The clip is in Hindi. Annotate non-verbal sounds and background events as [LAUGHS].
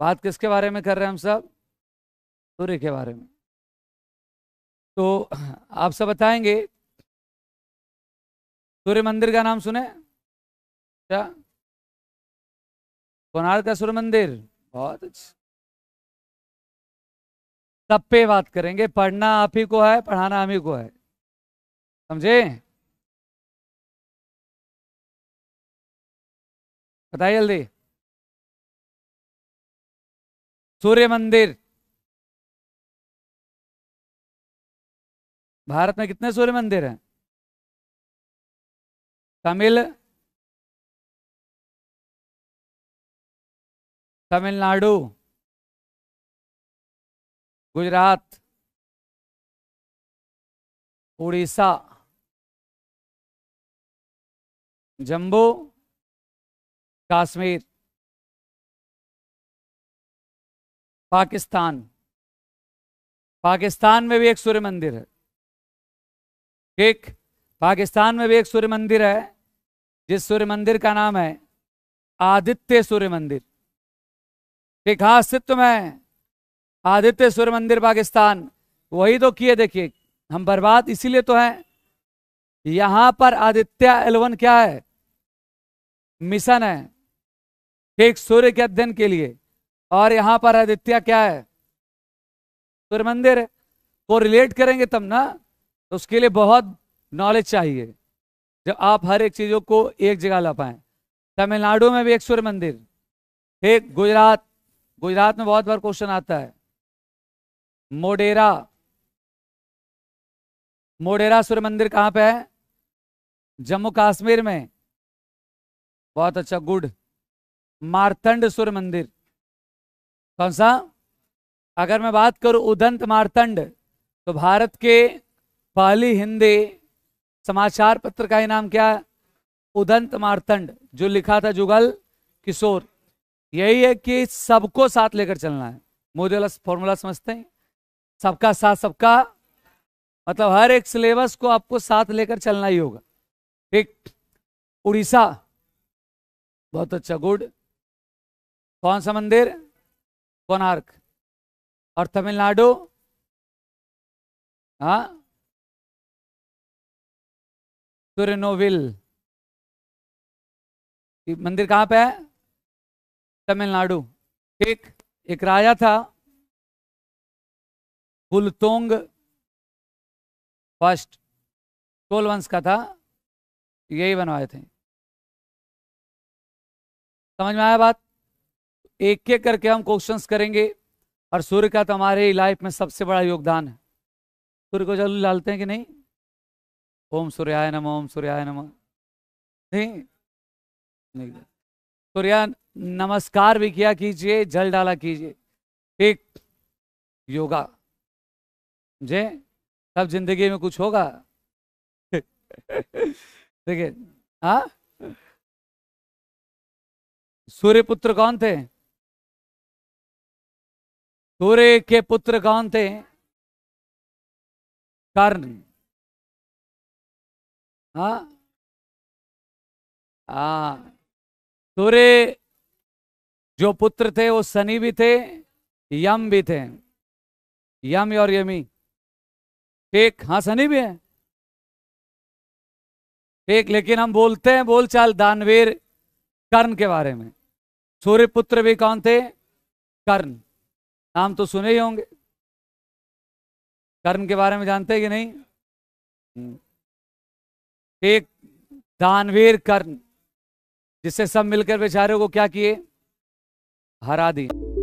बात किसके बारे में कर रहे हैं हम सब सूर्य के बारे में तो आप सब बताएंगे सूर्य मंदिर का नाम सुने क्या अच्छा। कोणार्क का सूर्य मंदिर बहुत अच्छा सब पे बात करेंगे पढ़ना आप ही को है पढ़ाना हम ही को है समझे बताइए जल्दी सूर्य मंदिर भारत में कितने सूर्य मंदिर हैं तमिल तमिलनाडु गुजरात उड़ीसा जम्मू काश्मीर पाकिस्तान पाकिस्तान में भी एक सूर्य मंदिर है ठीक पाकिस्तान में भी एक सूर्य मंदिर है जिस सूर्य मंदिर का नाम है आदित्य सूर्य मंदिर ठीक हाँ अस्तित्व में आदित्य सूर्य मंदिर पाकिस्तान वही तो किए देखिए हम बर्बाद इसीलिए तो हैं यहां पर आदित्य एलवन क्या है मिशन है ठीक सूर्य के अध्ययन के लिए और यहां पर आदित्य क्या है सूर्य मंदिर को रिलेट करेंगे तब ना तो उसके लिए बहुत नॉलेज चाहिए जब आप हर एक चीज़ों को एक जगह ला पाए तमिलनाडु में भी एक सूर्य मंदिर एक गुजरात गुजरात में बहुत बार क्वेश्चन आता है मोडेरा मोडेरा सूर्य मंदिर कहाँ पे है जम्मू कश्मीर में बहुत अच्छा गुड मारतंड सूर्य मंदिर कौन सा अगर मैं बात करूं उदंत मारतंड तो भारत के पहली हिंदी समाचार पत्र का ही नाम क्या है उदंत मारतंड जो लिखा था जुगल किशोर यही है कि सबको साथ लेकर चलना है मोदी वाला फॉर्मूला समझते हैं सबका साथ सबका मतलब हर एक सिलेबस को आपको साथ लेकर चलना ही होगा ठीक उड़ीसा बहुत अच्छा गुड कौन सा मंदिर कोनार्क और तमिलनाडु हाँ तुरनोविल मंदिर कहाँ पे है तमिलनाडु ठीक एक राजा था बुलतोंग फर्स्ट चोल वंश का था यही बनवाए थे समझ में आया बात एक एक करके हम क्वेश्चंस करेंगे और सूर्य का तुम्हारे तो लाइफ में सबसे बड़ा योगदान है सूर्य को जल डालते हैं कि नहीं ओम सूर्याय नमो ओम सूर्याय नम नहीं, नहीं। सूर्या नमस्कार भी किया कीजिए जल डाला कीजिए एक योगा जे तब जिंदगी में कुछ होगा [LAUGHS] देखिए हाँ सूर्य पुत्र कौन थे सूर्य के पुत्र कौन थे कर्ण हाँ हाँ सूर्य जो पुत्र थे वो सनी भी थे यम भी थे यम और यमी ठीक हाँ सनी भी है ठीक लेकिन हम बोलते हैं बोलचाल दानवीर कर्ण के बारे में सूर्य पुत्र भी कौन थे कर्ण नाम तो सुने ही होंगे कर्म के बारे में जानते हैं कि नहीं हम्म। एक दानवीर कर्ण जिससे सब मिलकर बेचारे को क्या किए हरा दिए